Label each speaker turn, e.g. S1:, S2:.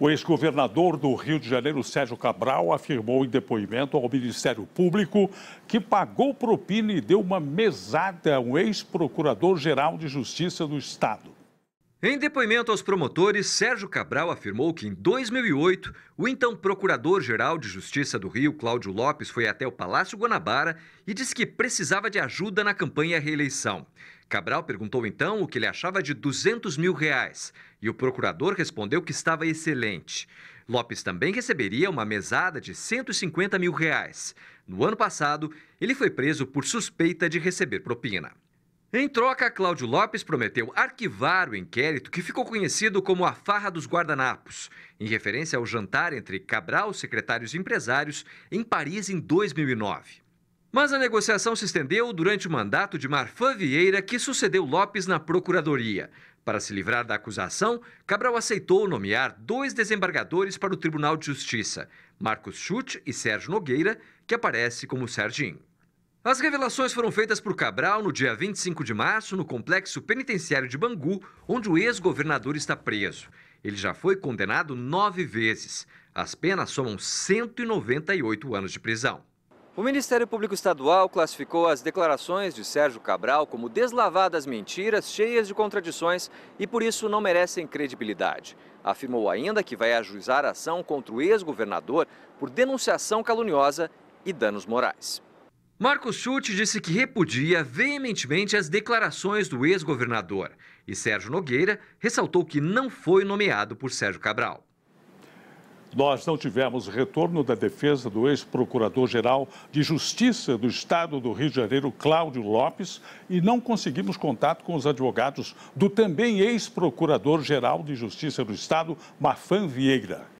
S1: O ex-governador do Rio de Janeiro, Sérgio Cabral, afirmou em depoimento ao Ministério Público que pagou propina e deu uma mesada a um ex-procurador-geral
S2: de Justiça do Estado. Em depoimento aos promotores, Sérgio Cabral afirmou que em 2008, o então Procurador-Geral de Justiça do Rio, Cláudio Lopes, foi até o Palácio Guanabara e disse que precisava de ajuda na campanha à reeleição. Cabral perguntou então o que ele achava de 200 mil reais e o procurador respondeu que estava excelente. Lopes também receberia uma mesada de 150 mil reais. No ano passado, ele foi preso por suspeita de receber propina. Em troca, Cláudio Lopes prometeu arquivar o inquérito que ficou conhecido como a Farra dos Guardanapos, em referência ao jantar entre Cabral, secretários e empresários, em Paris em 2009. Mas a negociação se estendeu durante o mandato de Marfã Vieira, que sucedeu Lopes na Procuradoria. Para se livrar da acusação, Cabral aceitou nomear dois desembargadores para o Tribunal de Justiça, Marcos Schutt e Sérgio Nogueira, que aparece como Serginho. As revelações foram feitas por Cabral no dia 25 de março, no complexo penitenciário de Bangu, onde o ex-governador está preso. Ele já foi condenado nove vezes. As penas somam 198 anos de prisão. O Ministério Público Estadual classificou as declarações de Sérgio Cabral como deslavadas mentiras, cheias de contradições e por isso não merecem credibilidade. Afirmou ainda que vai ajuizar ação contra o ex-governador por denunciação caluniosa e danos morais. Marcos Schultz disse que repudia veementemente as declarações do ex-governador. E Sérgio Nogueira ressaltou que não foi nomeado por Sérgio Cabral. Nós não tivemos retorno da defesa do ex-procurador-geral
S1: de Justiça do Estado do Rio de Janeiro, Cláudio Lopes, e não conseguimos contato com os advogados do também ex-procurador-geral de Justiça do Estado, Mafan Vieira.